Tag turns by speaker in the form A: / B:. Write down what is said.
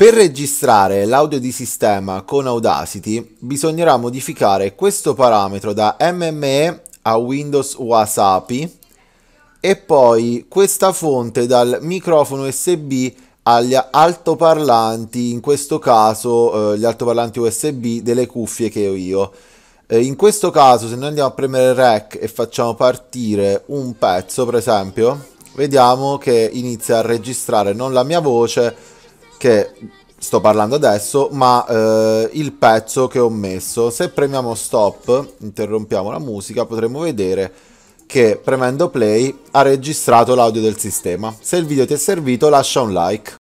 A: Per registrare l'audio di sistema con Audacity bisognerà modificare questo parametro da MME a Windows Wasapi e poi questa fonte dal microfono USB agli altoparlanti, in questo caso eh, gli altoparlanti USB delle cuffie che ho io. Eh, in questo caso se noi andiamo a premere REC e facciamo partire un pezzo per esempio, vediamo che inizia a registrare non la mia voce che sto parlando adesso, ma eh, il pezzo che ho messo. Se premiamo stop, interrompiamo la musica, potremo vedere che premendo play ha registrato l'audio del sistema. Se il video ti è servito lascia un like.